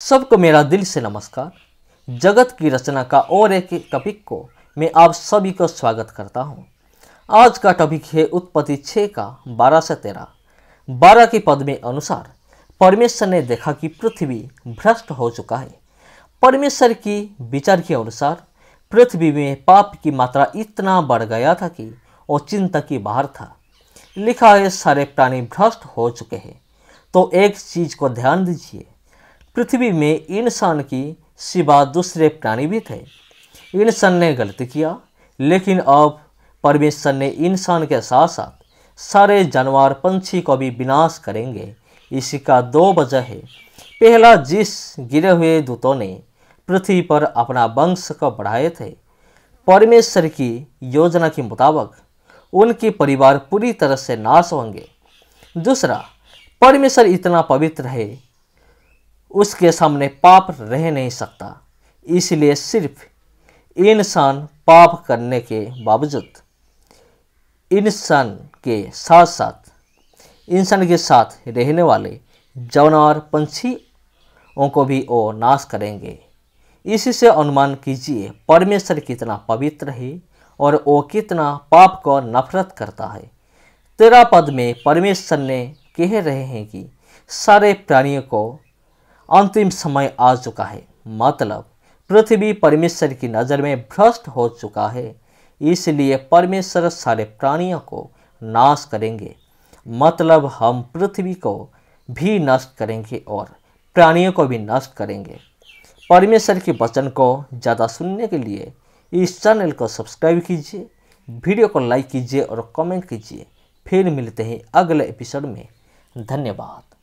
सबको मेरा दिल से नमस्कार जगत की रचना का और एक टॉपिक को मैं आप सभी को स्वागत करता हूँ आज का टॉपिक है उत्पत्ति छः का बारह से तेरह बारह के पद में अनुसार परमेश्वर ने देखा कि पृथ्वी भ्रष्ट हो चुका है परमेश्वर की विचार के अनुसार पृथ्वी में पाप की मात्रा इतना बढ़ गया था कि वो चिंता की बाहर था लिखा है सारे प्राणी भ्रष्ट हो चुके हैं तो एक चीज़ को ध्यान दीजिए पृथ्वी में इंसान की सिवा दूसरे प्राणी भी थे इंसान ने गलती किया लेकिन अब परमेश्वर ने इंसान के साथ साथ सारे जानवर पंछी को भी विनाश करेंगे इसका दो वजह है पहला जिस गिरे हुए दूतों ने पृथ्वी पर अपना वंश को बढ़ाए थे परमेश्वर की योजना के मुताबिक उनके परिवार पूरी तरह से नाश होंगे दूसरा परमेश्वर इतना पवित्र है उसके सामने पाप रह नहीं सकता इसलिए सिर्फ इंसान पाप करने के बावजूद इंसान के साथ साथ इंसान के साथ रहने वाले जानवर पंछियों को भी वो नाश करेंगे इसी से अनुमान कीजिए परमेश्वर कितना पवित्र है और वो कितना पाप को नफरत करता है तेरा पद में परमेश्वर ने कह रहे हैं कि सारे प्राणियों को अंतिम समय आ चुका है मतलब पृथ्वी परमेश्वर की नज़र में भ्रष्ट हो चुका है इसलिए परमेश्वर सारे प्राणियों को नाश करेंगे मतलब हम पृथ्वी को भी नष्ट करेंगे और प्राणियों को भी नष्ट करेंगे परमेश्वर के वचन को ज़्यादा सुनने के लिए इस चैनल को सब्सक्राइब कीजिए वीडियो को लाइक कीजिए और कमेंट कीजिए फिर मिलते हैं अगले एपिसोड में धन्यवाद